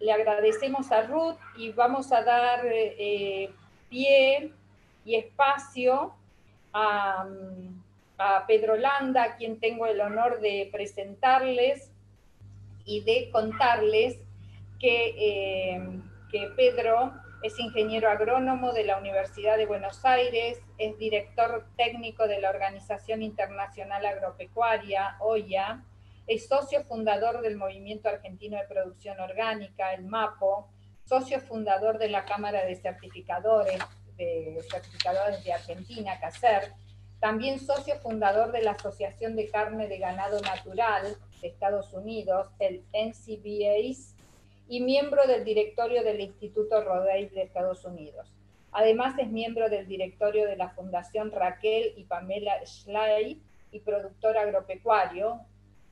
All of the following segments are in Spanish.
le agradecemos a Ruth y vamos a dar eh, eh, pie y espacio mm, a, Pedro Landa, a quien tengo el honor de presentarles y de contarles que, eh, que Pedro es ingeniero agrónomo de la Universidad de Buenos Aires, es director técnico de la Organización Internacional Agropecuaria, OIA, es socio fundador del Movimiento Argentino de Producción Orgánica, el MAPO, socio fundador de la Cámara de Certificadores de, certificadores de Argentina, CACER, también socio fundador de la Asociación de Carne de Ganado Natural de Estados Unidos, el NCBAs, y miembro del directorio del Instituto Rodale de Estados Unidos. Además es miembro del directorio de la Fundación Raquel y Pamela Schley y productor agropecuario,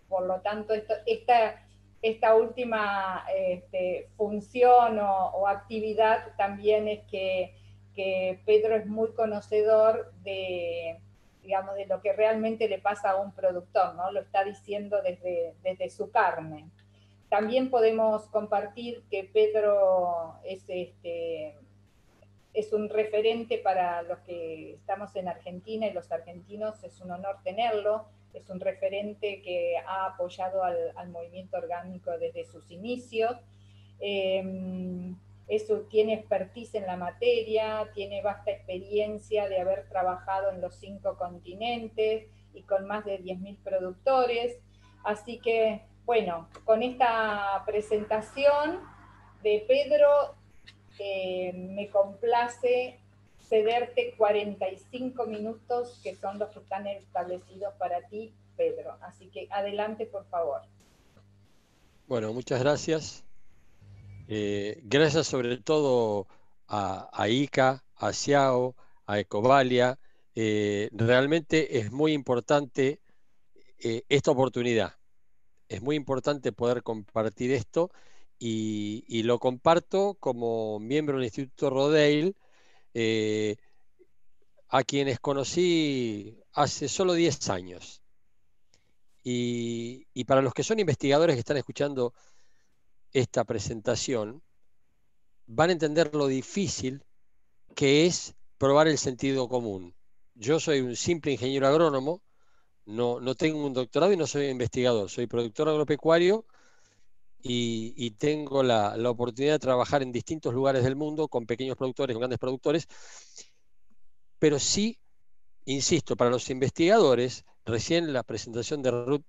por lo tanto, esta, última este, función o, actividad también es que, Pedro es muy conocedor de, lo que realmente le pasa a un productor, ¿no? Lo está diciendo desde, su carne. También podemos compartir que Pedro es, este, es un referente para los que estamos en Argentina y los argentinos, es un honor tenerlo es un referente que ha apoyado al, movimiento orgánico desde sus inicios. Em, eso tiene expertise en la materia, tiene vasta experiencia de haber trabajado en los cinco continentes y con más de 10.000 productores. Así que, bueno, con esta presentación de Pedro eh, me complace cederte 45 minutos, que son los que están establecidos para ti, Pedro. Así que adelante, por favor. Bueno, muchas gracias. Eh, gracias sobre todo a, ICA, a SIAO, a Ecovalia. Eh, realmente es muy importante eh, esta oportunidad. Es muy importante poder compartir esto y, y lo comparto como miembro del Instituto Rodale eh, a quienes conocí hace solo 10 años. Y, para los que son investigadores que están escuchando esta presentación, van a entender lo difícil que es probar el sentido común. Yo soy un simple ingeniero agrónomo, no, no tengo un doctorado y no soy investigador, soy productor agropecuario y, tengo la, oportunidad de trabajar en distintos lugares del mundo con pequeños productores, con grandes productores, pero sí, insisto, para los investigadores, recién la presentación de Ruth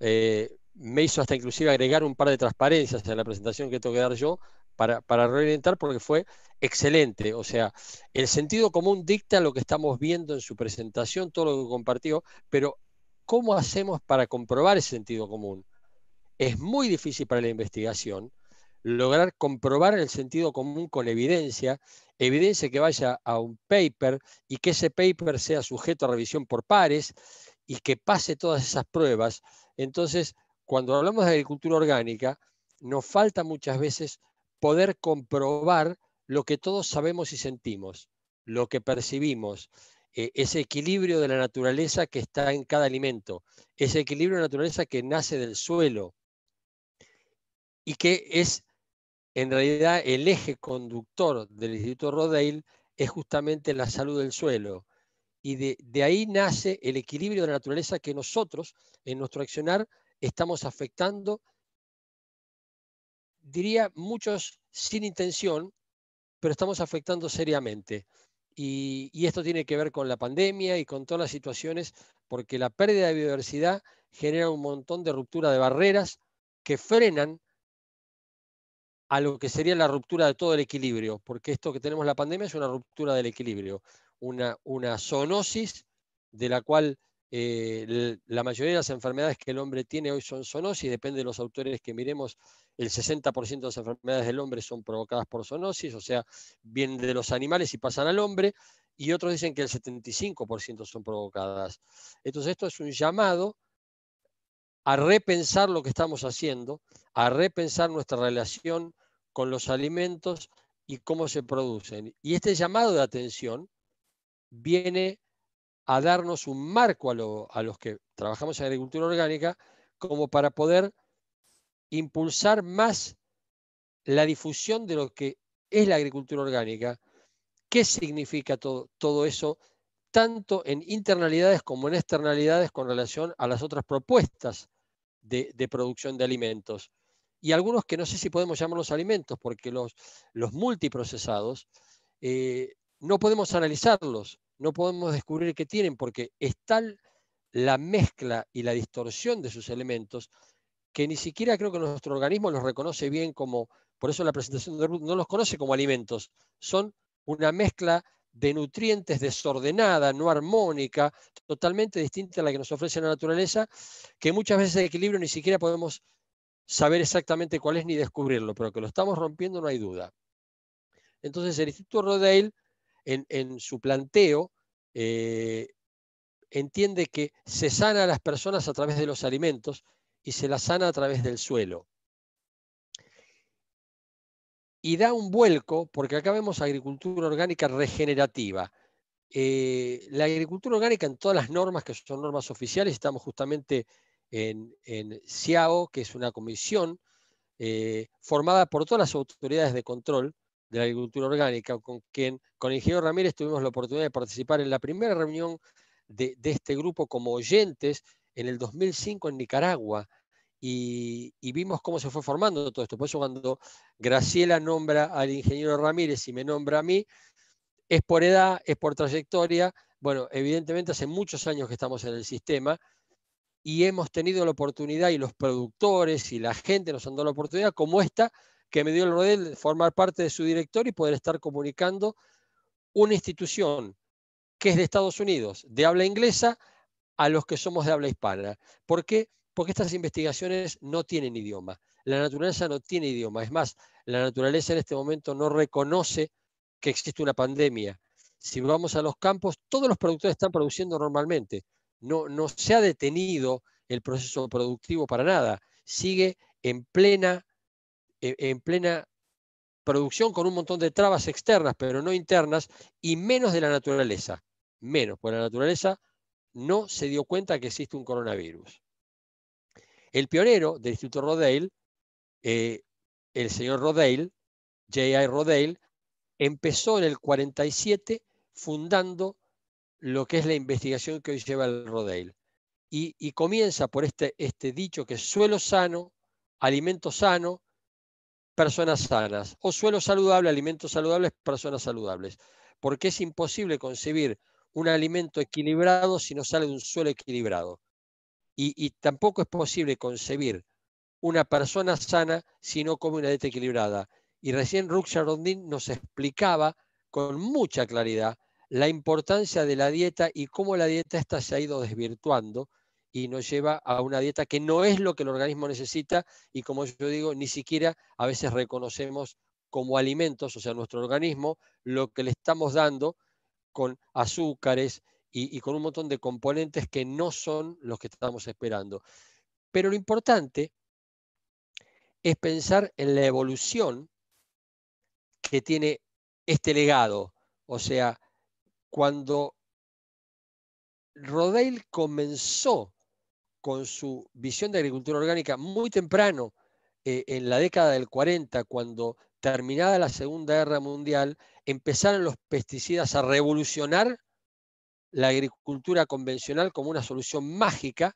eh, me hizo hasta inclusive agregar un par de transparencias a la presentación que tengo que dar yo para, para reorientar porque fue excelente. O sea, el sentido común dicta lo que estamos viendo en su presentación, todo lo que compartió, pero ¿cómo hacemos para comprobar ese sentido común? es muy difícil para la investigación lograr comprobar el sentido común con evidencia, evidencia que vaya a un paper y que ese paper sea sujeto a revisión por pares y que pase todas esas pruebas. Entonces, cuando hablamos de agricultura orgánica, nos falta muchas veces poder comprobar lo que todos sabemos y sentimos, lo que percibimos, eh, ese equilibrio de la naturaleza que está en cada alimento, ese equilibrio de la naturaleza que nace del suelo, y que es en realidad el eje conductor del Instituto Rodale es justamente la salud del suelo. Y de, ahí nace el equilibrio de la naturaleza que nosotros, en nuestro accionar, estamos afectando, diría muchos sin intención, pero estamos afectando seriamente. Y, y esto tiene que ver con la pandemia y con todas las situaciones, porque la pérdida de biodiversidad genera un montón de ruptura de barreras que frenan a lo que sería la ruptura de todo el equilibrio, porque esto que tenemos la pandemia es una ruptura del equilibrio, una, una zoonosis de la cual eh, la mayoría de las enfermedades que el hombre tiene hoy son zoonosis, depende de los autores que miremos, el 60% de las enfermedades del hombre son provocadas por zoonosis, o sea, vienen de los animales y pasan al hombre, y otros dicen que el 75% son provocadas. Entonces esto es un llamado a repensar lo que estamos haciendo, a repensar nuestra relación con los alimentos y cómo se producen. Y este llamado de atención viene a darnos un marco a, los que trabajamos en agricultura orgánica como para poder impulsar más la difusión de lo que es la agricultura orgánica, qué significa todo, eso, tanto en internalidades como en externalidades con relación a las otras propuestas de producción de alimentos y algunos que no sé si podemos llamarlos alimentos, porque los, los multiprocesados eh, no podemos analizarlos, no podemos descubrir qué tienen, porque es tal la mezcla y la distorsión de sus elementos que ni siquiera creo que nuestro organismo los reconoce bien como, por eso la presentación de Ruth no los conoce como alimentos, son una mezcla de nutrientes desordenada, no armónica, totalmente distinta a la que nos ofrece la naturaleza, que muchas veces el equilibrio ni siquiera podemos saber exactamente cuál es ni descubrirlo, pero que lo estamos rompiendo no hay duda. Entonces el Instituto Rodale, en, su planteo, eh, entiende que se sana a las personas a través de los alimentos y se las sana a través del suelo. Y da un vuelco, porque acá vemos agricultura orgánica regenerativa. Eh, la agricultura orgánica en todas las normas, que son normas oficiales, estamos justamente en, en CIAO, que es una comisión eh, formada por todas las autoridades de control de la agricultura orgánica, con quien con el ingeniero Ramírez tuvimos la oportunidad de participar en la primera reunión de, este grupo como oyentes en el 2005 en Nicaragua. Y, y, vimos cómo se fue formando todo esto. Por eso cuando Graciela nombra al ingeniero Ramírez y me nombra a mí, es por edad, es por trayectoria. Bueno, evidentemente hace muchos años que estamos en el sistema, y hemos tenido la oportunidad y los productores y la gente nos han dado la oportunidad como esta que me dio el Rodel de formar parte de su director y poder estar comunicando una institución que es de Estados Unidos, de habla inglesa, a los que somos de habla hispana. ¿Por qué? Porque estas investigaciones no tienen idioma. La naturaleza no tiene idioma. Es más, la naturaleza en este momento no reconoce que existe una pandemia. Si vamos a los campos, todos los productores están produciendo normalmente no, se ha detenido el proceso productivo para nada, sigue en plena, eh, en plena producción con un montón de trabas externas, pero no internas, y menos de la naturaleza, menos, porque la naturaleza no se dio cuenta que existe un coronavirus. El pionero del Instituto Rodale, eh, el señor Rodale, J.I. Rodale, empezó en el 47 fundando lo que es la investigación que hoy lleva el Rodale. Y, comienza por este, este dicho que suelo sano, alimento sano, personas sanas. O suelo saludable, alimentos saludables, personas saludables. Porque es imposible concebir un alimento equilibrado si no sale de un suelo equilibrado. Y, tampoco es posible concebir una persona sana si no come una dieta equilibrada. Y recién Ruxia Rondín nos explicaba con mucha claridad la importancia de la dieta y cómo la dieta esta se ha ido desvirtuando y nos lleva a una dieta que no es lo que el organismo necesita y como yo digo, ni siquiera a veces reconocemos como alimentos, o sea, nuestro organismo, lo que le estamos dando con azúcares y, y con un montón de componentes que no son los que estamos esperando. Pero lo importante es pensar en la evolución que tiene este legado, o sea, cuando Rodale comenzó con su visión de agricultura orgánica muy temprano, eh, en la década del 40, cuando terminada la Segunda Guerra Mundial, empezaron los pesticidas a revolucionar la agricultura convencional como una solución mágica,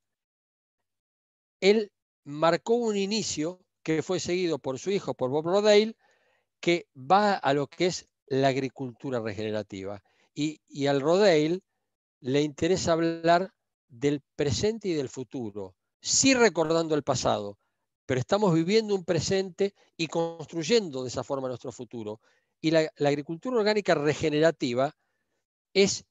él marcó un inicio que fue seguido por su hijo, por Bob Rodale, que va a lo que es la agricultura regenerativa. Y, al Rodale le interesa hablar del presente y del futuro, sí recordando el pasado, pero estamos viviendo un presente y construyendo de esa forma nuestro futuro. Y la, la, agricultura orgánica regenerativa es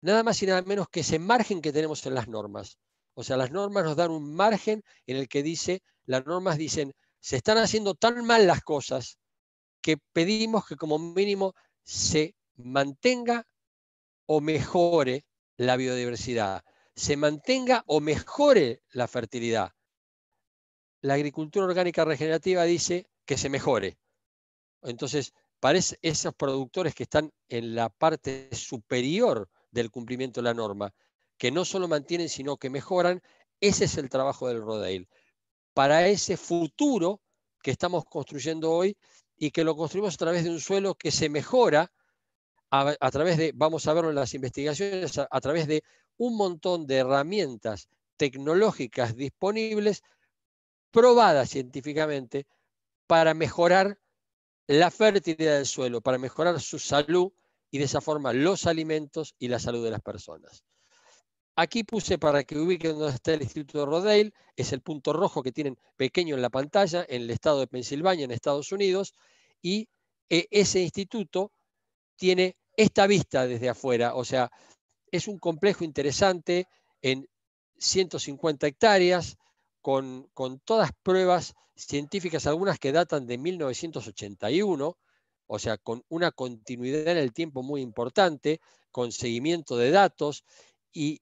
nada más y nada menos que ese margen que tenemos en las normas. O sea, las normas nos dan un margen en el que dice, las normas dicen, se están haciendo tan mal las cosas que pedimos que como mínimo se mantenga o mejore la biodiversidad, se mantenga o mejore la fertilidad. La agricultura orgánica regenerativa dice que se mejore. Entonces, para esos productores que están en la parte superior del cumplimiento de la norma, que no solo mantienen, sino que mejoran, ese es el trabajo del rodeil Para ese futuro que estamos construyendo hoy y que lo construimos a través de un suelo que se mejora, a, través de, vamos a verlo en las investigaciones, a, través de un montón de herramientas tecnológicas disponibles, probadas científicamente, para mejorar la fertilidad del suelo, para mejorar su salud y de esa forma los alimentos y la salud de las personas. Aquí puse para que ubiquen donde está el Instituto Rodale, es el punto rojo que tienen pequeño en la pantalla, en el estado de Pensilvania, en Estados Unidos, y eh, ese instituto tiene esta vista desde afuera. O sea, es un complejo interesante en 150 hectáreas, con, todas pruebas científicas, algunas que datan de 1981, o sea, con una continuidad en el tiempo muy importante, con seguimiento de datos y,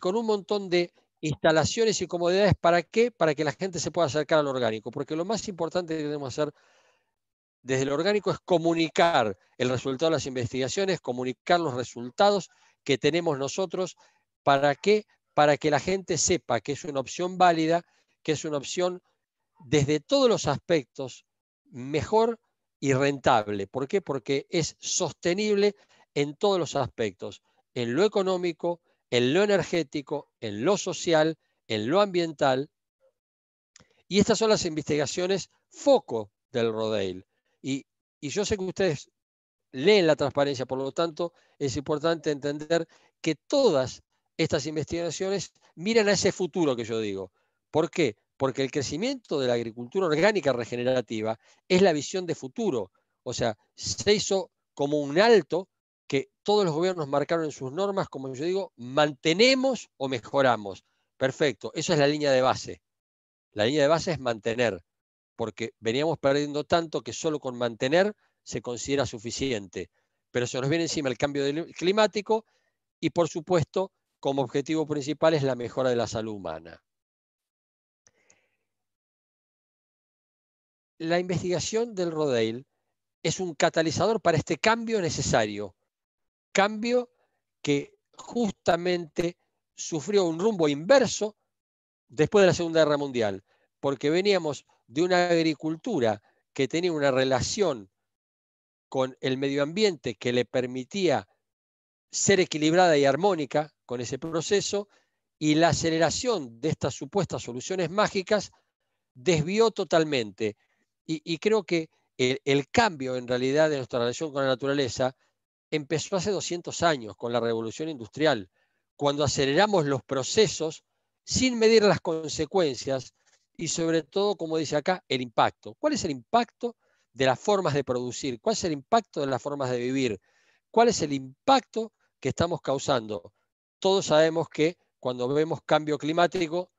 con un montón de instalaciones y comodidades. ¿Para qué? Para que la gente se pueda acercar al orgánico, porque lo más importante que debemos hacer desde lo orgánico es comunicar el resultado de las investigaciones, comunicar los resultados que tenemos nosotros. ¿Para qué? Para que la gente sepa que es una opción válida, que es una opción desde todos los aspectos mejor y rentable. ¿Por qué? Porque es sostenible en todos los aspectos, en lo económico, en lo energético, en lo social, en lo ambiental. Y estas son las investigaciones foco del Rodeil. Y, yo sé que ustedes leen la transparencia, por lo tanto, es importante entender que todas estas investigaciones miran a ese futuro que yo digo. ¿Por qué? Porque el crecimiento de la agricultura orgánica regenerativa es la visión de futuro. O sea, se hizo como un alto que todos los gobiernos marcaron en sus normas, como yo digo, mantenemos o mejoramos. Perfecto, Esa es la línea de base. La línea de base es mantener porque veníamos perdiendo tanto que solo con mantener se considera suficiente. Pero se nos viene encima el cambio climático y, por supuesto, como objetivo principal es la mejora de la salud humana. La investigación del Rodeil es un catalizador para este cambio necesario, cambio que justamente sufrió un rumbo inverso después de la Segunda Guerra Mundial, porque veníamos de una agricultura que tenía una relación con el medio ambiente que le permitía ser equilibrada y armónica con ese proceso, y la aceleración de estas supuestas soluciones mágicas desvió totalmente. Y, creo que el, el, cambio en realidad de nuestra relación con la naturaleza empezó hace 200 años con la revolución industrial, cuando aceleramos los procesos sin medir las consecuencias y sobre todo, como dice acá, el impacto. ¿Cuál es el impacto de las formas de producir? ¿Cuál es el impacto de las formas de vivir? ¿Cuál es el impacto que estamos causando? Todos sabemos que cuando vemos cambio climático,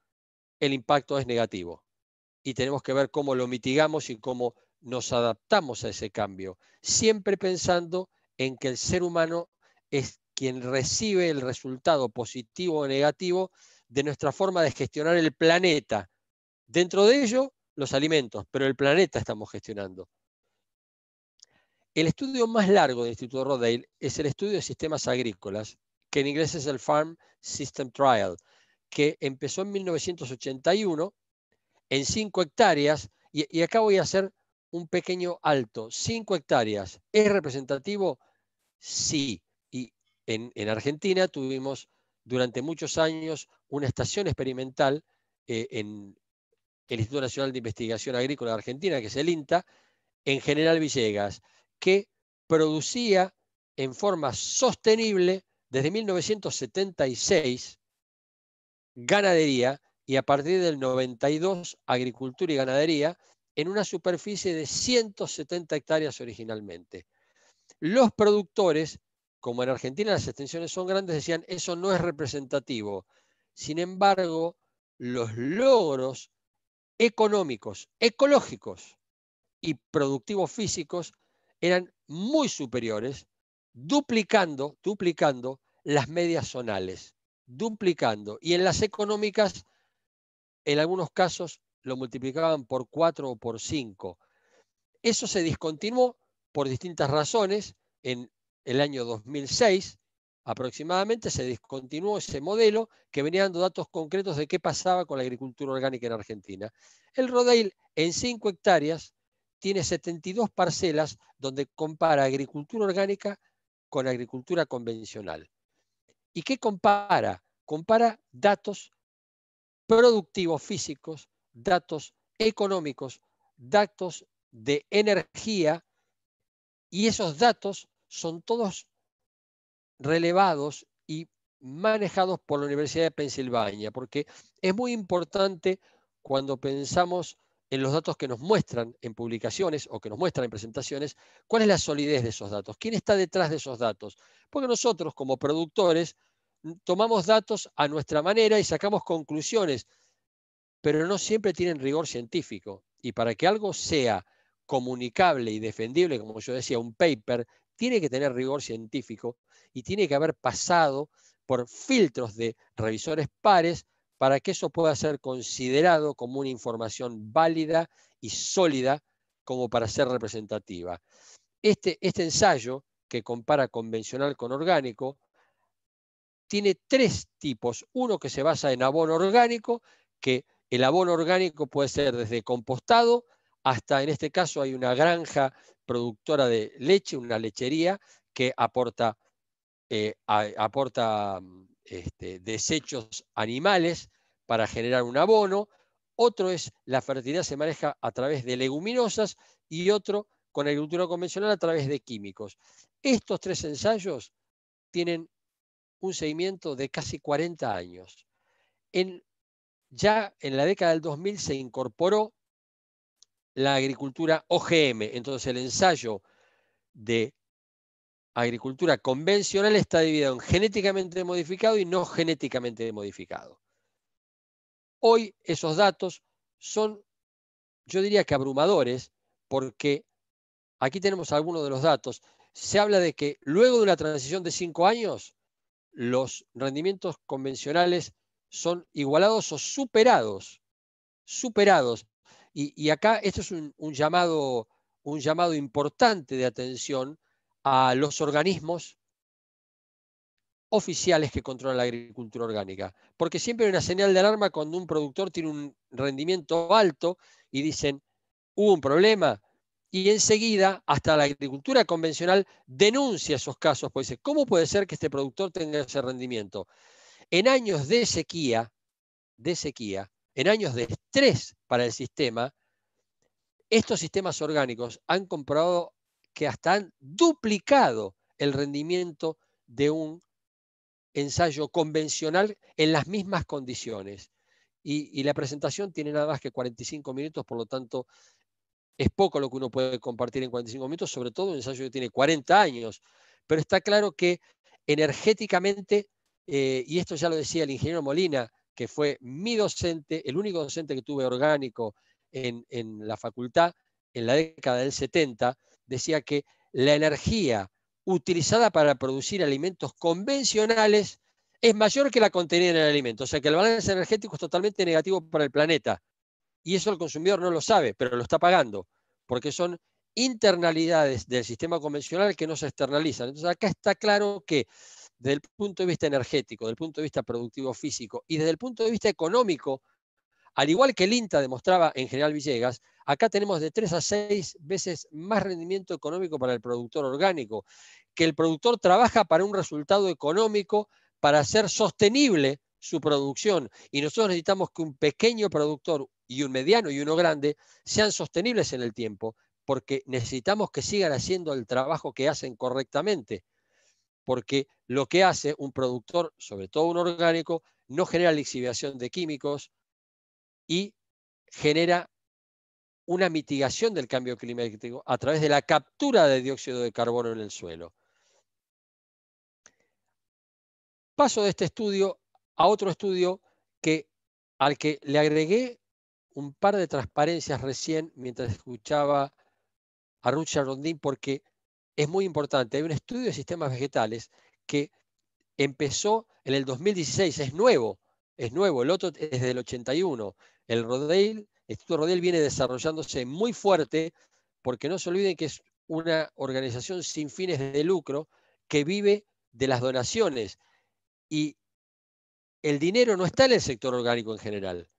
el impacto es negativo y tenemos que ver cómo lo mitigamos y cómo nos adaptamos a ese cambio, siempre pensando en que el ser humano es quien recibe el resultado positivo o negativo de nuestra forma de gestionar el planeta, Dentro de ello, los alimentos, pero el planeta estamos gestionando. El estudio más largo del Instituto Rodale es el estudio de sistemas agrícolas, que en inglés es el Farm System Trial, que empezó en 1981 en 5 hectáreas, y, acá voy a hacer un pequeño alto, 5 hectáreas. ¿Es representativo? Sí. Y en, Argentina tuvimos durante muchos años una estación experimental eh, en, el Instituto Nacional de Investigación Agrícola de Argentina, que es el INTA, en General Villegas, que producía en forma sostenible desde 1976 ganadería y a partir del 92 agricultura y ganadería en una superficie de 170 hectáreas originalmente. Los productores, como en Argentina las extensiones son grandes, decían, eso no es representativo. Sin embargo, los logros económicos, ecológicos y productivos físicos eran muy superiores, duplicando, duplicando las medias zonales, duplicando. Y en las económicas, en algunos casos, lo multiplicaban por cuatro o por cinco. Eso se discontinuó por distintas razones en el año 2006, aproximadamente se discontinuó ese modelo que venía dando datos concretos de qué pasaba con la agricultura orgánica en Argentina. El Rodeil en 5 hectáreas tiene 72 parcelas donde compara agricultura orgánica con agricultura convencional. ¿Y qué compara? Compara datos productivos físicos, datos económicos, datos de energía, y esos datos son todos relevados y manejados por la Universidad de Pensilvania, porque es muy importante cuando pensamos en los datos que nos muestran en publicaciones o que nos muestran en presentaciones, cuál es la solidez de esos datos, quién está detrás de esos datos. Porque nosotros como productores tomamos datos a nuestra manera y sacamos conclusiones, pero no siempre tienen rigor científico. Y para que algo sea comunicable y defendible, como yo decía, un paper tiene que tener rigor científico y tiene que haber pasado por filtros de revisores pares para que eso pueda ser considerado como una información válida y sólida como para ser representativa. Este, este ensayo, que compara convencional con orgánico, tiene tres tipos. Uno que se basa en abono orgánico, que el abono orgánico puede ser desde compostado hasta en este caso hay una granja productora de leche, una lechería que aporta, eh, aporta este, desechos animales para generar un abono, otro es la fertilidad se maneja a través de leguminosas y otro con agricultura convencional a través de químicos. Estos tres ensayos tienen un seguimiento de casi 40 años. En, ya en la década del 2000 se incorporó la agricultura OGM. Entonces el ensayo de agricultura convencional está dividido en genéticamente modificado y no genéticamente modificado. Hoy esos datos son, yo diría que abrumadores, porque aquí tenemos algunos de los datos. Se habla de que luego de una transición de cinco años, los rendimientos convencionales son igualados o superados, superados y, acá esto es un, llamado, un llamado importante de atención a los organismos oficiales que controlan la agricultura orgánica. Porque siempre hay una señal de alarma cuando un productor tiene un rendimiento alto y dicen, hubo un problema. Y enseguida, hasta la agricultura convencional denuncia esos casos, pues dice, ¿cómo puede ser que este productor tenga ese rendimiento? En años de sequía, de sequía, en años de estrés para el sistema, estos sistemas orgánicos han comprobado que hasta han duplicado el rendimiento de un ensayo convencional en las mismas condiciones. Y, la presentación tiene nada más que 45 minutos, por lo tanto, es poco lo que uno puede compartir en 45 minutos, sobre todo un ensayo que tiene 40 años. Pero está claro que energéticamente, eh, y esto ya lo decía el ingeniero Molina, que fue mi docente, el único docente que tuve orgánico en, la facultad en la década del 70, decía que la energía utilizada para producir alimentos convencionales es mayor que la contenida en el alimento. O sea que el balance energético es totalmente negativo para el planeta. Y eso el consumidor no lo sabe, pero lo está pagando, porque son internalidades del sistema convencional que no se externalizan. Entonces acá está claro que desde el punto de vista energético, desde el punto de vista productivo físico y desde el punto de vista económico, al igual que el INTA demostraba en General Villegas, acá tenemos de tres a seis veces más rendimiento económico para el productor orgánico, que el productor trabaja para un resultado económico para hacer sostenible su producción. Y nosotros necesitamos que un pequeño productor y un mediano y uno grande sean sostenibles en el tiempo, porque necesitamos que sigan haciendo el trabajo que hacen correctamente porque lo que hace un productor, sobre todo un orgánico, no genera lixiviación de químicos y genera una mitigación del cambio climático a través de la captura de dióxido de carbono en el suelo. Paso de este estudio a otro estudio que, al que le agregué un par de transparencias recién mientras escuchaba a Rucha Rondín porque es muy importante. Hay un estudio de sistemas vegetales que empezó en el 2016, es nuevo, es nuevo, el otro es del 81. El Rodale, el Instituto Rodale viene desarrollándose muy fuerte porque no se olviden que es una organización sin fines de lucro que vive de las donaciones y el dinero no está en el sector orgánico en general,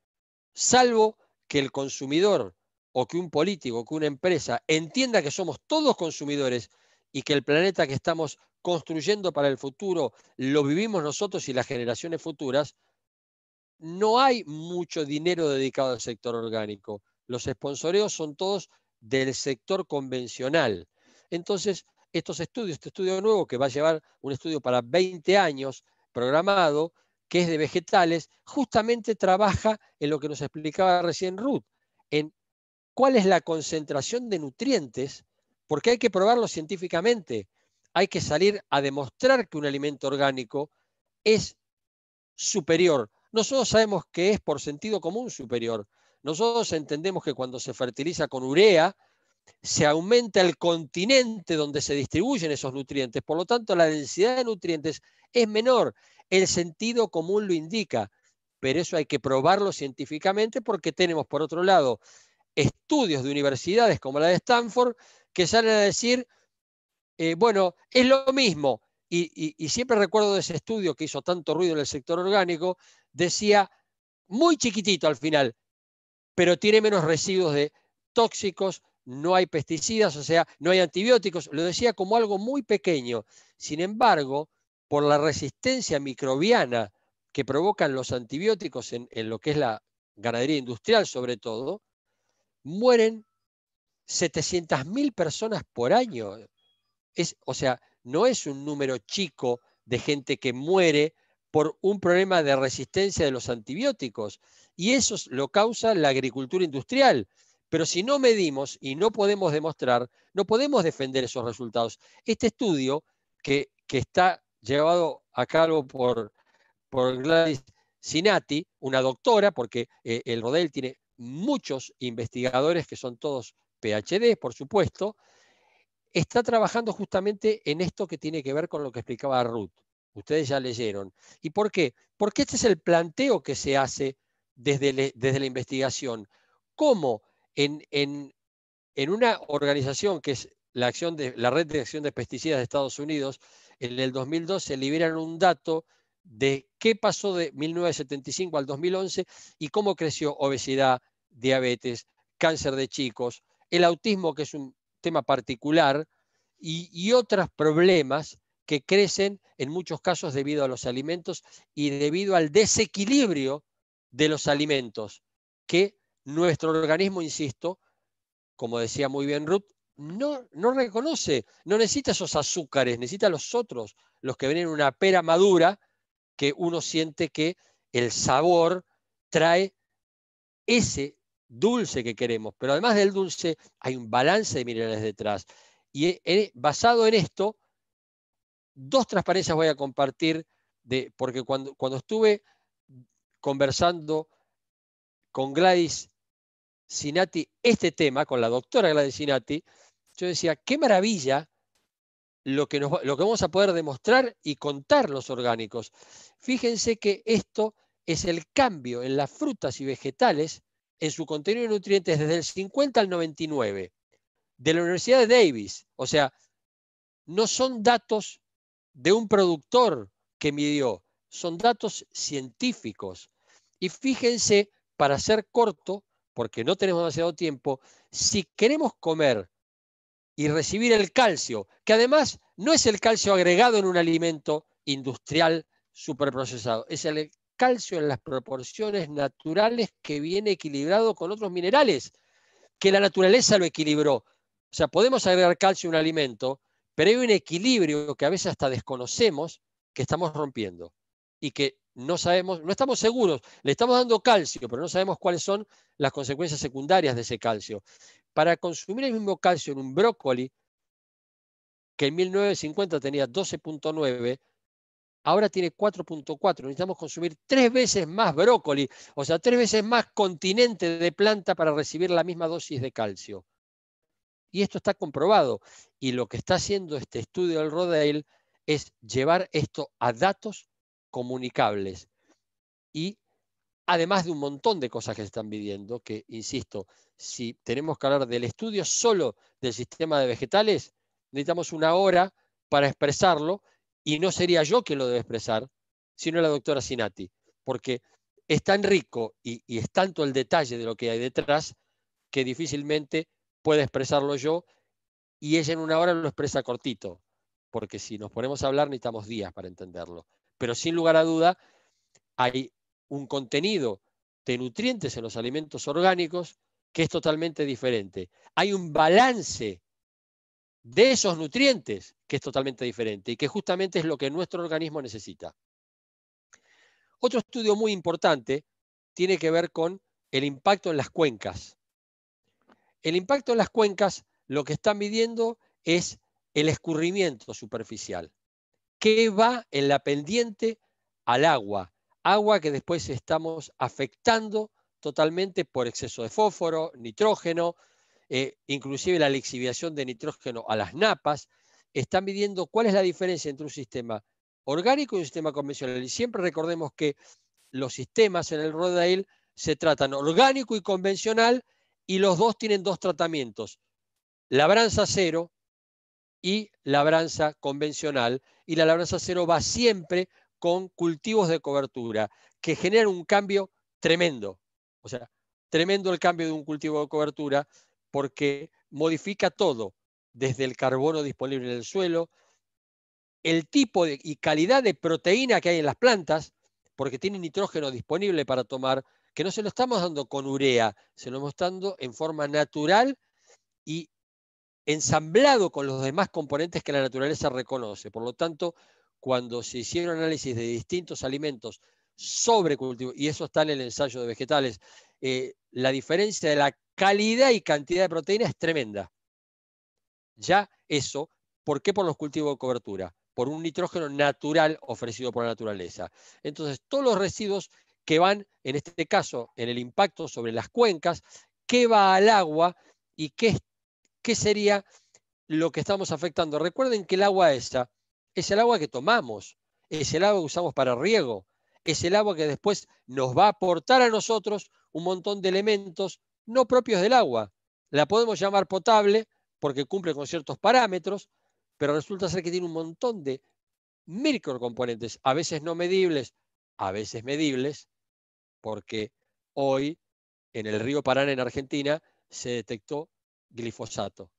salvo que el consumidor o que un político, o que una empresa entienda que somos todos consumidores y que el planeta que estamos construyendo para el futuro lo vivimos nosotros y las generaciones futuras, no hay mucho dinero dedicado al sector orgánico. Los sponsoreos son todos del sector convencional. Entonces, estos estudios, este estudio nuevo que va a llevar un estudio para 20 años programado, que es de vegetales, justamente trabaja en lo que nos explicaba recién Ruth, en cuál es la concentración de nutrientes porque hay que probarlo científicamente. Hay que salir a demostrar que un alimento orgánico es superior. Nosotros sabemos que es por sentido común superior. Nosotros entendemos que cuando se fertiliza con urea, se aumenta el continente donde se distribuyen esos nutrientes. Por lo tanto, la densidad de nutrientes es menor. El sentido común lo indica, pero eso hay que probarlo científicamente porque tenemos, por otro lado, estudios de universidades como la de Stanford que salen a decir, eh, bueno, es lo mismo. Y, siempre recuerdo de ese estudio que hizo tanto ruido en el sector orgánico, decía, muy chiquitito al final, pero tiene menos residuos de tóxicos, no hay pesticidas, o sea, no hay antibióticos. Lo decía como algo muy pequeño. Sin embargo, por la resistencia microbiana que provocan los antibióticos en, en lo que es la ganadería industrial sobre todo, mueren 700.000 personas por año. Es, o sea, no es un número chico de gente que muere por un problema de resistencia de los antibióticos. Y eso lo causa la agricultura industrial. Pero si no medimos y no podemos demostrar, no podemos defender esos resultados. Este estudio que, está llevado a cabo por, por Gladys Sinati, una doctora, porque eh, el Rodel tiene muchos investigadores que son todos PhD, por supuesto, está trabajando justamente en esto que tiene que ver con lo que explicaba Ruth. Ustedes ya leyeron. ¿Y por qué? Porque este es el planteo que se hace desde, desde la investigación. ¿Cómo en, una organización que es la, acción de, la Red de Acción de Pesticidas de Estados Unidos, en el 2002 se liberan un dato de qué pasó de 1975 al 2011 y cómo creció obesidad, diabetes, cáncer de chicos, el autismo, que es un tema particular, y, otros problemas que crecen en muchos casos debido a los alimentos y debido al desequilibrio de los alimentos, que nuestro organismo, insisto, como decía muy bien Ruth, no, no reconoce, no necesita esos azúcares, necesita los otros, los que vienen en una pera madura, que uno siente que el sabor trae ese dulce que queremos, pero además del dulce hay un balance de minerales detrás. Y eh, basado en esto, dos transparencias voy a compartir, de, porque cuando, cuando estuve conversando con Gladys Sinati este tema, con la doctora Gladys Sinati, yo decía, qué maravilla lo que, lo que vamos a poder demostrar y contar los orgánicos. Fíjense que esto es el cambio en las frutas y vegetales en su contenido de nutrientes desde el 50 al 99 de la Universidad de Davis. O sea, no son datos de un productor que midió, son datos científicos. Y fíjense, para ser corto, porque no tenemos demasiado tiempo, si queremos comer y recibir el calcio, que además no es el calcio agregado en un alimento industrial superprocesado, es el calcio en las proporciones naturales que viene equilibrado con otros minerales, que la naturaleza lo equilibró. O sea, podemos agregar calcio en un alimento, pero hay un equilibrio que a veces hasta desconocemos que estamos rompiendo y que no sabemos, no estamos seguros, le estamos dando calcio, pero no sabemos cuáles son las consecuencias secundarias de ese calcio. Para consumir el mismo calcio en un brócoli, que en 1950 tenía 12.9, ahora tiene 4.4. Necesitamos consumir tres veces más brócoli, o sea, tres veces más continente de planta para recibir la misma dosis de calcio. Y esto está comprobado. Y lo que está haciendo este estudio del Rodale es llevar esto a datos comunicables. Y además de un montón de cosas que se están midiendo, que, insisto, si tenemos que hablar del estudio solo del sistema de vegetales, necesitamos una hora para expresarlo y no sería yo quien lo debe expresar, sino la doctora Sinati, porque es tan rico y, y, es tanto el detalle de lo que hay detrás que difícilmente puede expresarlo yo y ella en una hora lo expresa cortito, porque si nos ponemos a hablar necesitamos días para entenderlo. Pero sin lugar a duda hay un contenido de nutrientes en los alimentos orgánicos que es totalmente diferente. Hay un balance de esos nutrientes, que es totalmente diferente y que justamente es lo que nuestro organismo necesita. Otro estudio muy importante tiene que ver con el impacto en las cuencas. El impacto en las cuencas lo que están midiendo es el escurrimiento superficial. que va en la pendiente al agua? Agua que después estamos afectando totalmente por exceso de fósforo, nitrógeno, eh, inclusive la lixiviación de nitrógeno a las napas, están midiendo cuál es la diferencia entre un sistema orgánico y un sistema convencional. Y siempre recordemos que los sistemas en el Rodale se tratan orgánico y convencional y los dos tienen dos tratamientos, labranza cero y labranza convencional. Y la labranza cero va siempre con cultivos de cobertura que generan un cambio tremendo. O sea, tremendo el cambio de un cultivo de cobertura porque modifica todo, desde el carbono disponible en el suelo, el tipo y calidad de proteína que hay en las plantas, porque tiene nitrógeno disponible para tomar, que no se lo estamos dando con urea, se lo estamos dando en forma natural y ensamblado con los demás componentes que la naturaleza reconoce. Por lo tanto, cuando se hicieron análisis de distintos alimentos sobre cultivo, y eso está en el ensayo de vegetales, eh, la diferencia de la calidad y cantidad de proteína es tremenda. Ya eso, ¿por qué por los cultivos de cobertura? Por un nitrógeno natural ofrecido por la naturaleza. Entonces, todos los residuos que van, en este caso, en el impacto sobre las cuencas, qué va al agua y qué sería lo que estamos afectando. Recuerden que el agua esa es el agua que tomamos, es el agua que usamos para riego, es el agua que después nos va a aportar a nosotros un montón de elementos no propios del agua. La podemos llamar potable porque cumple con ciertos parámetros, pero resulta ser que tiene un montón de microcomponentes, a veces no medibles, a veces medibles, porque hoy en el río Paraná en Argentina se detectó glifosato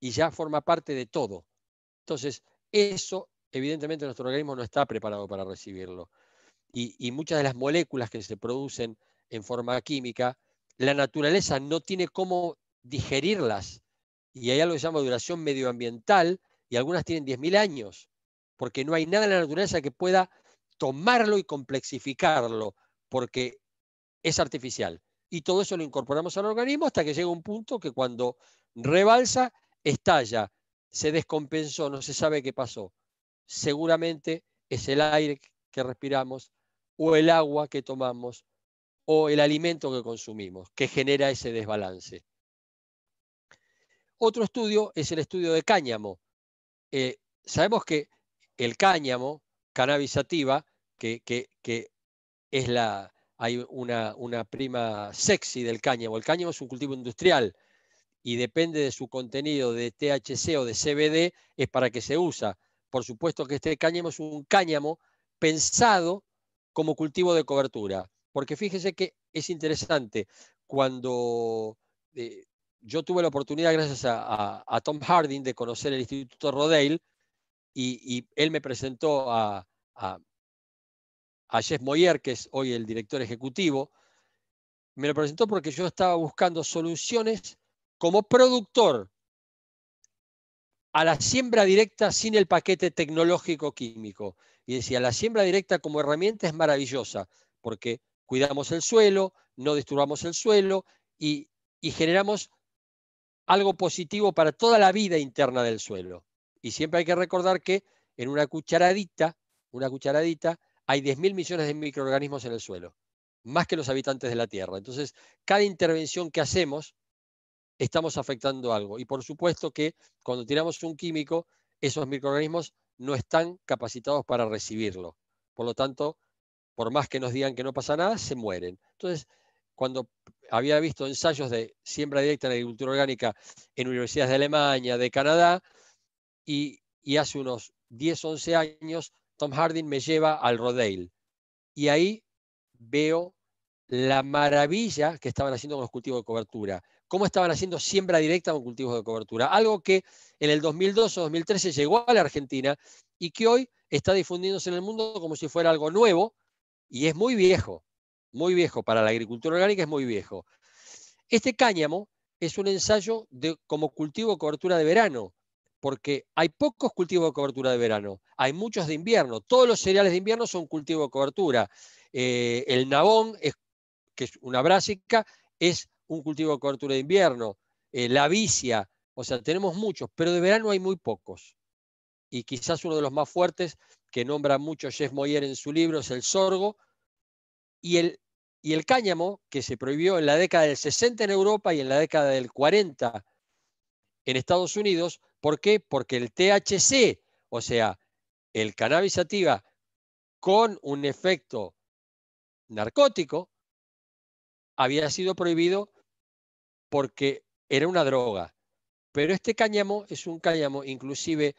y ya forma parte de todo. Entonces, eso evidentemente nuestro organismo no está preparado para recibirlo. Y, y muchas de las moléculas que se producen en forma química, la naturaleza no tiene cómo digerirlas. Y hay algo que llama duración medioambiental, y algunas tienen 10.000 años, porque no hay nada en la naturaleza que pueda tomarlo y complexificarlo, porque es artificial. Y todo eso lo incorporamos al organismo hasta que llega un punto que cuando rebalsa, estalla, se descompensó, no se sabe qué pasó. Seguramente es el aire que respiramos o el agua que tomamos o el alimento que consumimos, que genera ese desbalance. Otro estudio es el estudio de cáñamo. Eh, sabemos que el cáñamo, cannabisativa, que, es la, hay una, una, prima sexy del cáñamo. El cáñamo es un cultivo industrial y depende de su contenido de THC o de CBD, es para que se usa. Por supuesto que este cáñamo es un cáñamo pensado como cultivo de cobertura. Porque fíjese que es interesante, cuando eh, yo tuve la oportunidad, gracias a, Tom Harding, de conocer el Instituto Rodale, y, él me presentó a, a, a Jeff Moyer, que es hoy el director ejecutivo, me lo presentó porque yo estaba buscando soluciones como productor a la siembra directa sin el paquete tecnológico químico. Y decía, la siembra directa como herramienta es maravillosa, porque cuidamos el suelo, no disturbamos el suelo y, generamos algo positivo para toda la vida interna del suelo. Y siempre hay que recordar que en una cucharadita, una cucharadita, hay 10.000 millones de microorganismos en el suelo, más que los habitantes de la Tierra. Entonces, cada intervención que hacemos, estamos afectando algo. Y por supuesto que cuando tiramos un químico, esos microorganismos no están capacitados para recibirlo. Por lo tanto, por más que nos digan que no pasa nada, se mueren. Entonces, cuando había visto ensayos de siembra directa en agricultura orgánica en universidades de Alemania, de Canadá, y, hace unos 10, 11 años, Tom Harding me lleva al Rodale. Y ahí veo la maravilla que estaban haciendo con los cultivos de cobertura, cómo estaban haciendo siembra directa con cultivos de cobertura, algo que en el 2002 o 2013 llegó a la Argentina y que hoy está difundiéndose en el mundo como si fuera algo nuevo, y es muy viejo, muy viejo, para la agricultura orgánica es muy viejo. Este cáñamo es un ensayo de, como cultivo de cobertura de verano, porque hay pocos cultivos de cobertura de verano, hay muchos de invierno, todos los cereales de invierno son cultivo de cobertura. Eh, el nabón, que es una brásica, es un cultivo de cobertura de invierno, eh, la vicia, o sea, tenemos muchos, pero de verano hay muy pocos y quizás uno de los más fuertes, que nombra mucho Jeff Moyer en su libro, es el sorgo y el, y el cáñamo, que se prohibió en la década del 60 en Europa y en la década del 40 en Estados Unidos. ¿Por qué? Porque el THC, o sea, el cannabis sativa con un efecto narcótico, había sido prohibido porque era una droga. Pero este cáñamo es un cáñamo inclusive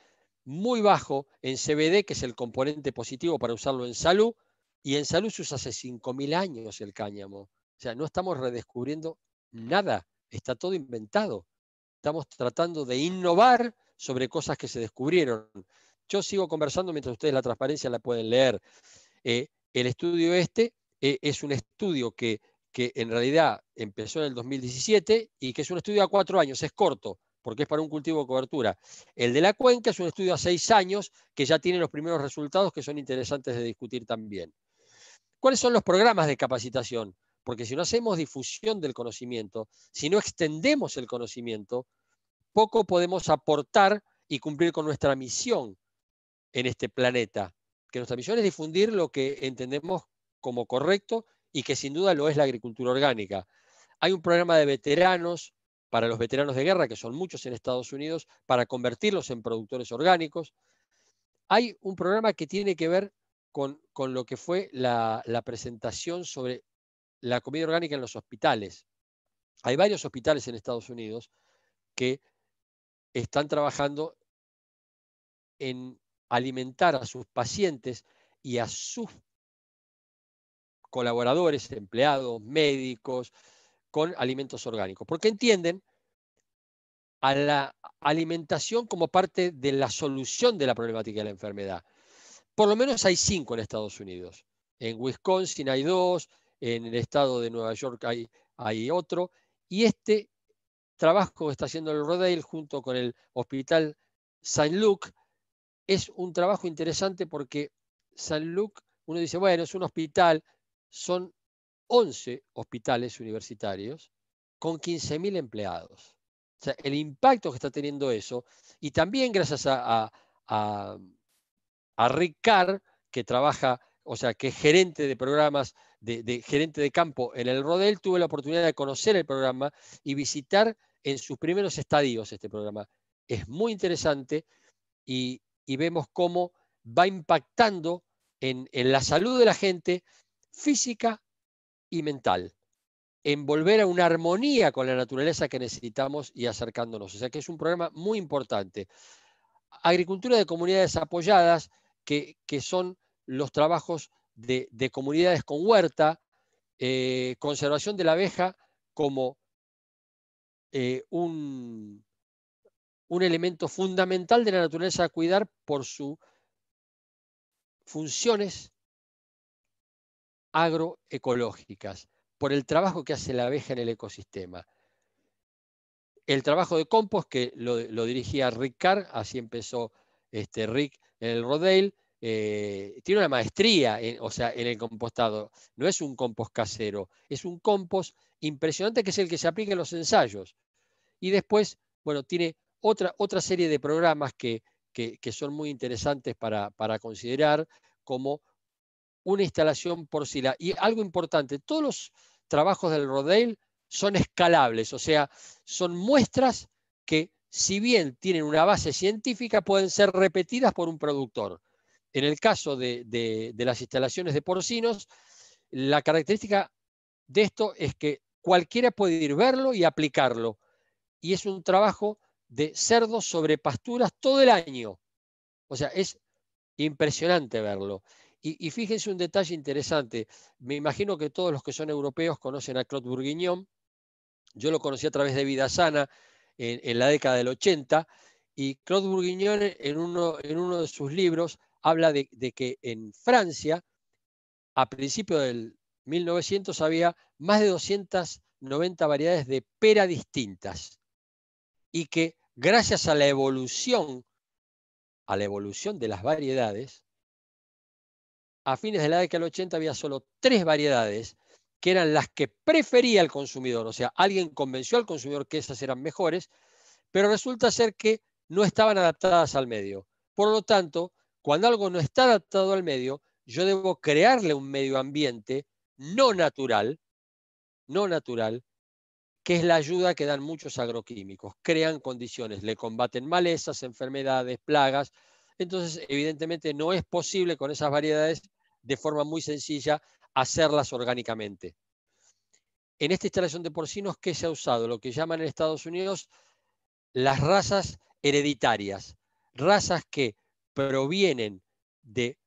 muy bajo en CBD, que es el componente positivo para usarlo en salud, y en salud se usa hace 5.000 años el cáñamo. O sea, no estamos redescubriendo nada, está todo inventado. Estamos tratando de innovar sobre cosas que se descubrieron. Yo sigo conversando mientras ustedes la transparencia la pueden leer. Eh, el estudio este eh, es un estudio que, que en realidad empezó en el 2017 y que es un estudio a cuatro años, es corto, porque es para un cultivo de cobertura. El de la cuenca es un estudio a seis años que ya tiene los primeros resultados que son interesantes de discutir también. ¿Cuáles son los programas de capacitación? Porque si no hacemos difusión del conocimiento, si no extendemos el conocimiento, poco podemos aportar y cumplir con nuestra misión en este planeta. Que nuestra misión es difundir lo que entendemos como correcto y que sin duda lo es la agricultura orgánica. Hay un programa de veteranos para los veteranos de guerra, que son muchos en Estados Unidos, para convertirlos en productores orgánicos. Hay un programa que tiene que ver con, lo que fue la, la, presentación sobre la comida orgánica en los hospitales. Hay varios hospitales en Estados Unidos que están trabajando en alimentar a sus pacientes y a sus colaboradores, empleados, médicos, con alimentos orgánicos, porque entienden a la alimentación como parte de la solución de la problemática de la enfermedad. Por lo menos hay cinco en Estados Unidos. En Wisconsin hay dos, en el estado de Nueva York hay, hay otro, y este trabajo que está haciendo el Rodale junto con el Hospital Saint Luke es un trabajo interesante porque Saint Luke, uno dice, bueno, es un hospital, son 11 hospitales universitarios con 15.000 empleados. O sea, el impacto que está teniendo eso, y también gracias a, a, Rick que trabaja, o sea, que es gerente de programas, de, gerente de campo en el Rodel, tuve la oportunidad de conocer el programa y visitar en sus primeros estadios este programa. Es muy interesante y, vemos cómo va impactando en, en la salud de la gente física, y mental, Envolver a una armonía con la naturaleza que necesitamos y acercándonos. O sea que es un programa muy importante. Agricultura de comunidades apoyadas, que, que son los trabajos de, comunidades con huerta, eh, conservación de la abeja como eh, un, un elemento fundamental de la naturaleza a cuidar por sus funciones agroecológicas, por el trabajo que hace la abeja en el ecosistema. El trabajo de compost que lo, dirigía Rick Carr, así empezó este, Rick en el Rodale, eh, tiene una maestría en, o sea, en el compostado. No es un compost casero, es un compost impresionante que es el que se aplica en los ensayos. Y después, bueno, tiene otra, otra serie de programas que, son muy interesantes para, para considerar, como una instalación porcina. Y algo importante, todos los trabajos del Rodale son escalables, o sea, son muestras que si bien tienen una base científica, pueden ser repetidas por un productor. En el caso de, las instalaciones de porcinos, la característica de esto es que cualquiera puede ir verlo y aplicarlo. Y es un trabajo de cerdos sobre pasturas todo el año. O sea, es impresionante verlo. Y, fíjense un detalle interesante. Me imagino que todos los que son europeos conocen a Claude Bourguignon. Yo lo conocí a través de Vida Sana en, la década del 80. Y Claude Bourguignon, en uno, en uno de sus libros, habla de, que en Francia, a principios del 1900, había más de 290 variedades de pera distintas. Y que gracias a la evolución, a la evolución de las variedades, a fines de la década del 80 había solo tres variedades que eran las que prefería el consumidor. O sea, alguien convenció al consumidor que esas eran mejores, pero resulta ser que no estaban adaptadas al medio. Por lo tanto, cuando algo no está adaptado al medio, yo debo crearle un medio ambiente no natural, no natural, que es la ayuda que dan muchos agroquímicos. Crean condiciones, le combaten malezas, enfermedades, plagas. Entonces, evidentemente, no es posible con esas variedades de forma muy sencilla, hacerlas orgánicamente. En esta instalación de porcinos, ¿qué se ha usado? Lo que llaman en Estados Unidos las razas hereditarias, razas que provienen de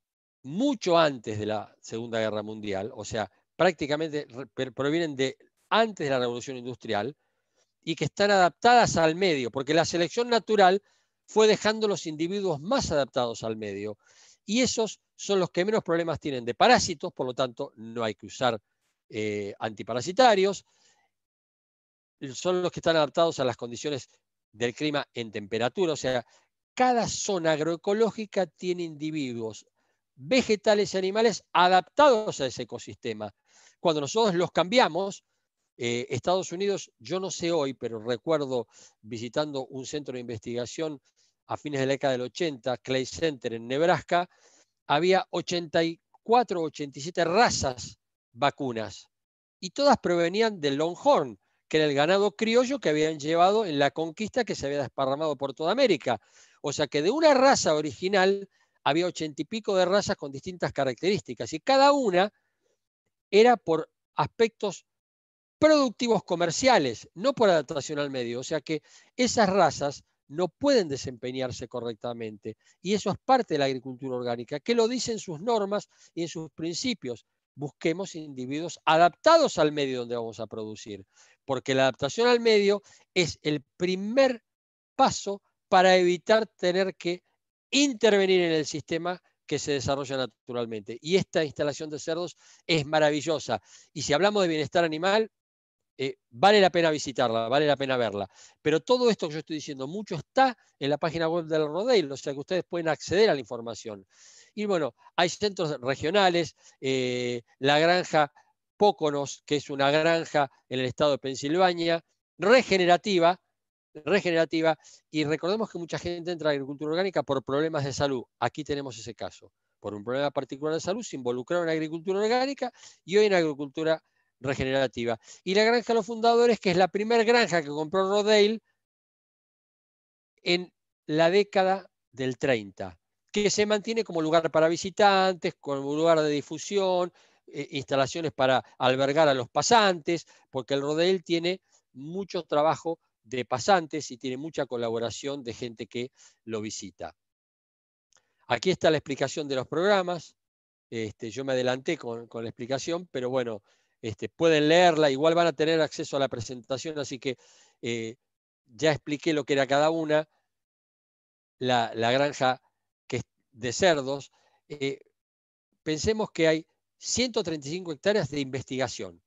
mucho antes de la Segunda Guerra Mundial, o sea, prácticamente provienen de antes de la Revolución Industrial y que están adaptadas al medio, porque la selección natural fue dejando los individuos más adaptados al medio y esos son los que menos problemas tienen de parásitos, por lo tanto no hay que usar eh, antiparasitarios, son los que están adaptados a las condiciones del clima en temperatura, o sea, cada zona agroecológica tiene individuos vegetales y animales adaptados a ese ecosistema. Cuando nosotros los cambiamos, eh, Estados Unidos, yo no sé hoy, pero recuerdo visitando un centro de investigación a fines de la década del 80, Clay Center en Nebraska, había 84 o 87 razas vacunas y todas provenían del Longhorn, que era el ganado criollo que habían llevado en la conquista que se había desparramado por toda América. O sea que de una raza original había ochenta y pico de razas con distintas características y cada una era por aspectos productivos comerciales, no por adaptación al medio. O sea que esas razas no pueden desempeñarse correctamente. Y eso es parte de la agricultura orgánica, que lo dicen sus normas y en sus principios. Busquemos individuos adaptados al medio donde vamos a producir, porque la adaptación al medio es el primer paso para evitar tener que intervenir en el sistema que se desarrolla naturalmente. Y esta instalación de cerdos es maravillosa. Y si hablamos de bienestar animal, eh, vale la pena visitarla, vale la pena verla. Pero todo esto que yo estoy diciendo, mucho está en la página web del Rodeil, o sea que ustedes pueden acceder a la información. Y bueno, hay centros regionales, eh, la granja Póconos, que es una granja en el estado de Pensilvania, regenerativa, regenerativa, y recordemos que mucha gente entra a la agricultura orgánica por problemas de salud. Aquí tenemos ese caso. Por un problema particular de salud se involucraron en agricultura orgánica y hoy en la agricultura regenerativa. Y la granja de los fundadores, que es la primera granja que compró Rodale en la década del 30, que se mantiene como lugar para visitantes, como lugar de difusión, eh, instalaciones para albergar a los pasantes, porque el Rodale tiene mucho trabajo de pasantes y tiene mucha colaboración de gente que lo visita. Aquí está la explicación de los programas. Este, yo me adelanté con la explicación, pero bueno, este, pueden leerla, igual van a tener acceso a la presentación, así que eh, ya expliqué lo que era cada una, la, granja que de cerdos. Eh, pensemos que hay 135 hectáreas de investigación,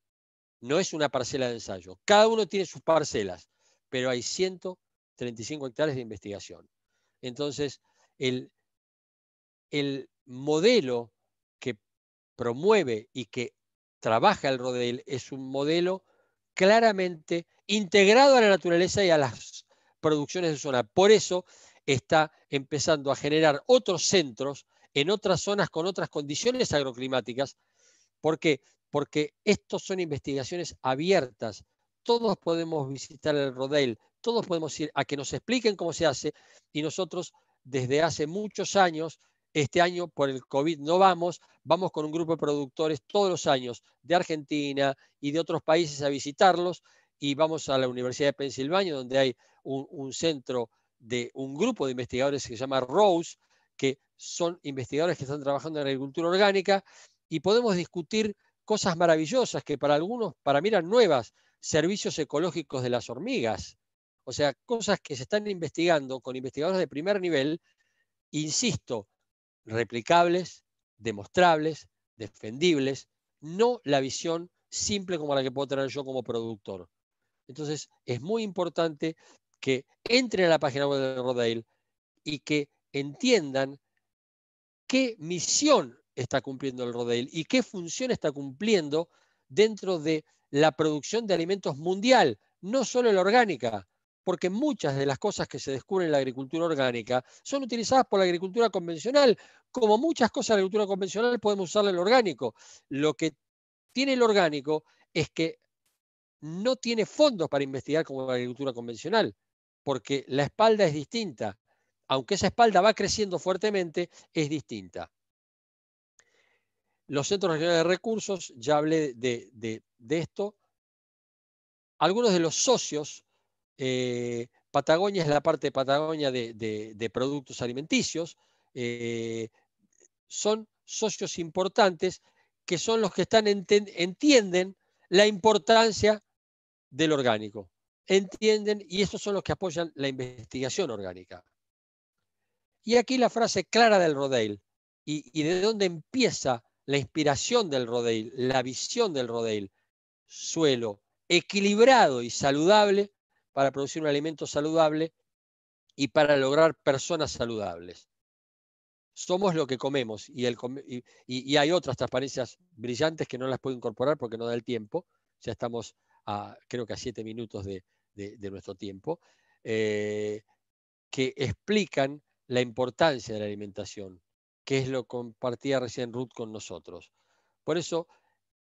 no es una parcela de ensayo, cada uno tiene sus parcelas, pero hay 135 hectáreas de investigación. Entonces, el modelo que promueve y que trabaja el Rodel es un modelo claramente integrado a la naturaleza y a las producciones de zona. Por eso está empezando a generar otros centros en otras zonas con otras condiciones agroclimáticas. ¿Por qué? Porque estos son investigaciones abiertas. Todos podemos visitar el Rodel, todos podemos ir a que nos expliquen cómo se hace y nosotros desde hace muchos años este año por el COVID no vamos, vamos con un grupo de productores todos los años de Argentina y de otros países a visitarlos y vamos a la Universidad de Pensilvania donde hay un, centro de un grupo de investigadores que se llama ROSE, que son investigadores que están trabajando en agricultura orgánica y podemos discutir cosas maravillosas que para algunos, para mí eran nuevas, servicios ecológicos de las hormigas. O sea, cosas que se están investigando con investigadores de primer nivel, insisto, replicables, demostrables, defendibles, no la visión simple como la que puedo tener yo como productor. Entonces, es muy importante que entren a la página web del Rodale y que entiendan qué misión está cumpliendo el Rodale y qué función está cumpliendo dentro de la producción de alimentos mundial, no solo la orgánica, porque muchas de las cosas que se descubren en la agricultura orgánica son utilizadas por la agricultura convencional. Como muchas cosas de la agricultura convencional podemos en el orgánico. Lo que tiene el orgánico es que no tiene fondos para investigar como la agricultura convencional, porque la espalda es distinta. Aunque esa espalda va creciendo fuertemente, es distinta. Los centros regionales de recursos, ya hablé de esto. Algunos de los socios eh, Patagonia es la parte de Patagonia de, productos alimenticios. Eh, son socios importantes que son los que entienden la importancia del orgánico. Entienden, y esos son los que apoyan la investigación orgánica. Y aquí la frase clara del Rodeil, y, y de dónde empieza la inspiración del Rodeil, la visión del Rodeil, suelo equilibrado y saludable para producir un alimento saludable y para lograr personas saludables. Somos lo que comemos y, hay otras transparencias brillantes que no las puedo incorporar porque no da el tiempo. Ya estamos a, creo que a siete minutos de, nuestro tiempo, eh, que explican la importancia de la alimentación, que es lo que compartía recién Ruth con nosotros. Por eso,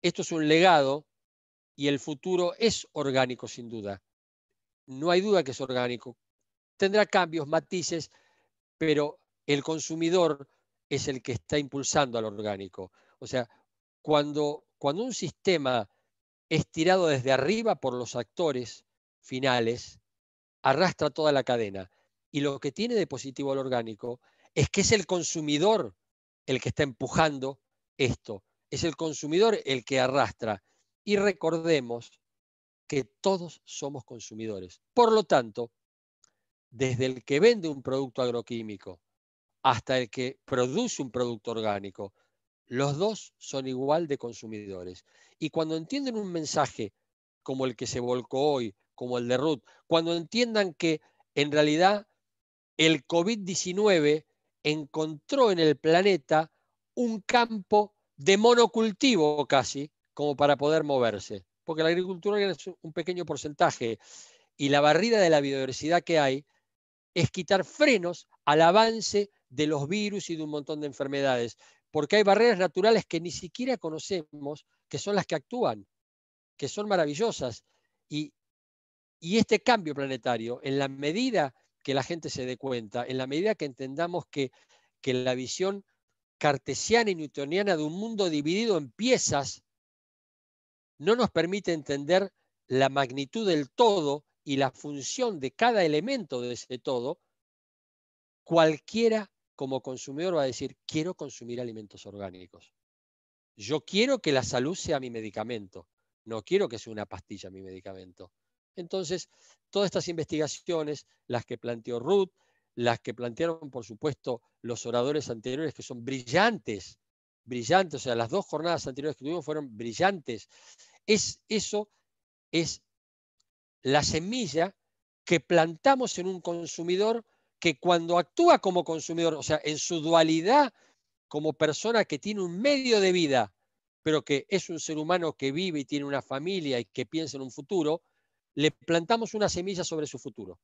esto es un legado y el futuro es orgánico sin duda, no hay duda que es orgánico. Tendrá cambios, matices, pero el consumidor es el que está impulsando al orgánico. O sea, cuando, cuando un sistema es tirado desde arriba por los actores finales, arrastra toda la cadena. Y lo que tiene de positivo al orgánico es que es el consumidor el que está empujando esto. Es el consumidor el que arrastra. Y recordemos todos somos consumidores. Por lo tanto, desde el que vende un producto agroquímico hasta el que produce un producto orgánico, los dos son igual de consumidores. Y cuando entienden un mensaje como el que se volcó hoy, como el de Ruth, cuando entiendan que en realidad el COVID-19 encontró en el planeta un campo de monocultivo casi, como para poder moverse porque la agricultura es un pequeño porcentaje. Y la barrida de la biodiversidad que hay es quitar frenos al avance de los virus y de un montón de enfermedades, porque hay barreras naturales que ni siquiera conocemos, que son las que actúan, que son maravillosas. Y, este cambio planetario, en la medida que la gente se dé cuenta, en la medida que entendamos que, que la visión cartesiana y newtoniana de un mundo dividido en piezas no nos permite entender la magnitud del todo y la función de cada elemento de ese todo, cualquiera como consumidor va a decir, quiero consumir alimentos orgánicos. Yo quiero que la salud sea mi medicamento, no quiero que sea una pastilla mi medicamento. Entonces, todas estas investigaciones, las que planteó Ruth, las que plantearon, por supuesto, los oradores anteriores, que son brillantes brillante, o sea, las dos jornadas anteriores que tuvimos fueron brillantes. Es, eso es la semilla que plantamos en un consumidor que cuando actúa como consumidor, o sea, en su dualidad como persona que tiene un medio de vida, pero que es un ser humano que vive y tiene una familia y que piensa en un futuro, le plantamos una semilla sobre su futuro.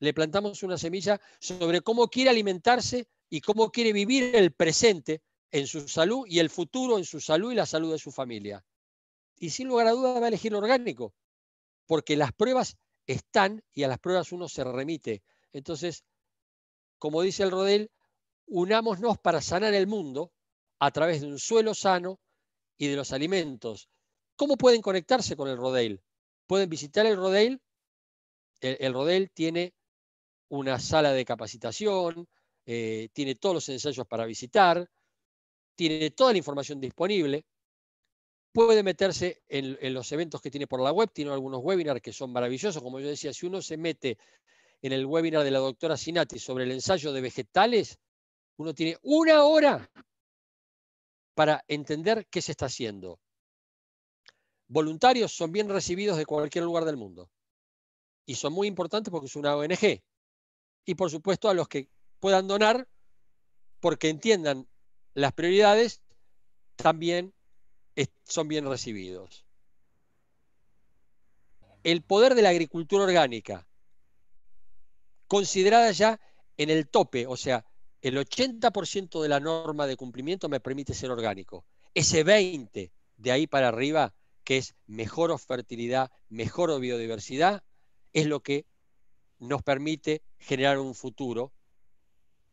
Le plantamos una semilla sobre cómo quiere alimentarse y cómo quiere vivir el presente, en su salud y el futuro en su salud y la salud de su familia. Y sin lugar a dudas va a elegir lo orgánico, porque las pruebas están y a las pruebas uno se remite. Entonces, como dice el Rodel, unámonos para sanar el mundo a través de un suelo sano y de los alimentos. ¿Cómo pueden conectarse con el Rodel? Pueden visitar el Rodel. El, Rodel tiene una sala de capacitación, eh, tiene todos los ensayos para visitar, tiene toda la información disponible, puede meterse en, los eventos que tiene por la web, tiene algunos webinars que son maravillosos, como yo decía, si uno se mete en el webinar de la doctora Sinati sobre el ensayo de vegetales, uno tiene una hora para entender qué se está haciendo. Voluntarios son bien recibidos de cualquier lugar del mundo y son muy importantes porque es una ONG. Y por supuesto a los que puedan donar porque entiendan las prioridades también son bien recibidos. El poder de la agricultura orgánica, considerada ya en el tope, o sea, el 80% de la norma de cumplimiento me permite ser orgánico. Ese 20% de ahí para arriba, que es mejor fertilidad, mejor biodiversidad, es lo que nos permite generar un futuro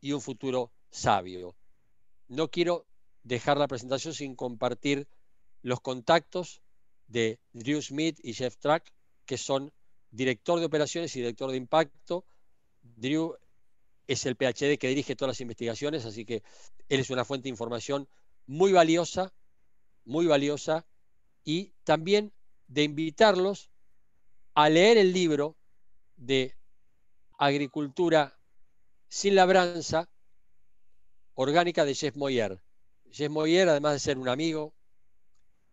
y un futuro sabio no quiero dejar la presentación sin compartir los contactos de Drew Smith y Jeff Track, que son director de operaciones y director de impacto. Drew es el PhD que dirige todas las investigaciones, así que él es una fuente de información muy valiosa, muy valiosa, y también de invitarlos a leer el libro de Agricultura sin labranza orgánica de Jeff Moyer. Jeff Moyer, además de ser un amigo,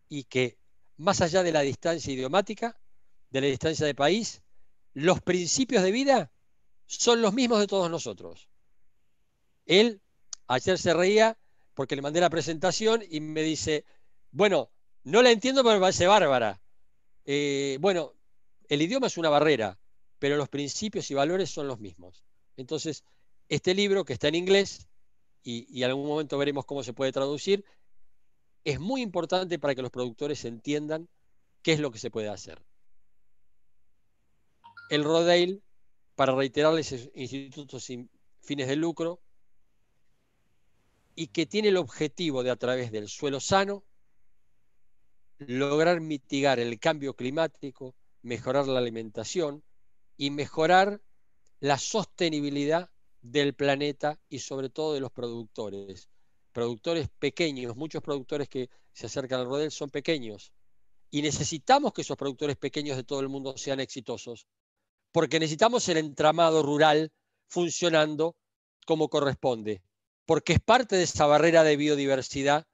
y que más allá de la distancia idiomática, de la distancia de país, los principios de vida son los mismos de todos nosotros. Él ayer se reía porque le mandé la presentación y me dice, bueno, no la entiendo, pero me parece bárbara. Eh, bueno, el idioma es una barrera, pero los principios y valores son los mismos. Entonces, este libro que está en inglés, y, en algún momento veremos cómo se puede traducir, es muy importante para que los productores entiendan qué es lo que se puede hacer. El Rodale, para reiterarles, es instituto sin fines de lucro y que tiene el objetivo de, a través del suelo sano, lograr mitigar el cambio climático, mejorar la alimentación y mejorar la sostenibilidad del planeta y sobre todo de los productores. Productores pequeños, muchos productores que se acercan al rodel son pequeños. Y necesitamos que esos productores pequeños de todo el mundo sean exitosos, porque necesitamos el entramado rural funcionando como corresponde, porque es parte de esa barrera de biodiversidad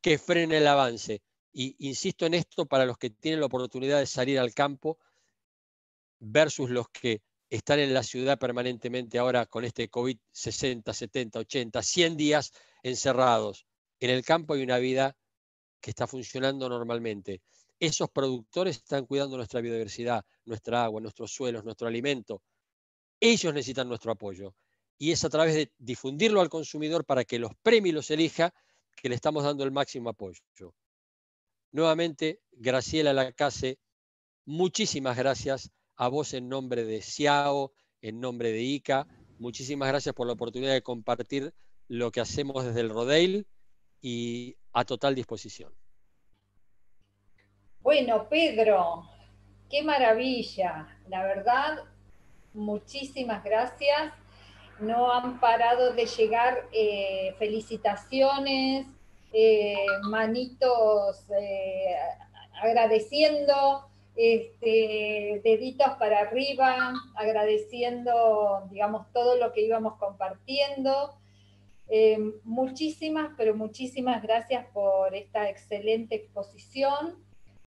que frena el avance. Y insisto en esto para los que tienen la oportunidad de salir al campo versus los que estar en la ciudad permanentemente ahora con este COVID 60, 70, 80, 100 días encerrados. En el campo hay una vida que está funcionando normalmente. Esos productores están cuidando nuestra biodiversidad, nuestra agua, nuestros suelos, nuestro alimento. Ellos necesitan nuestro apoyo. Y es a través de difundirlo al consumidor para que los premios los elija que le estamos dando el máximo apoyo. Nuevamente, Graciela Lacase, muchísimas gracias a vos en nombre de Ciao, en nombre de ICA. Muchísimas gracias por la oportunidad de compartir lo que hacemos desde el Rodeil y a total disposición. Bueno, Pedro, qué maravilla. La verdad, muchísimas gracias. No han parado de llegar eh, felicitaciones, eh, manitos eh, agradeciendo este, deditos para arriba, agradeciendo, digamos, todo lo que íbamos compartiendo. Eh, muchísimas, pero muchísimas gracias por esta excelente exposición.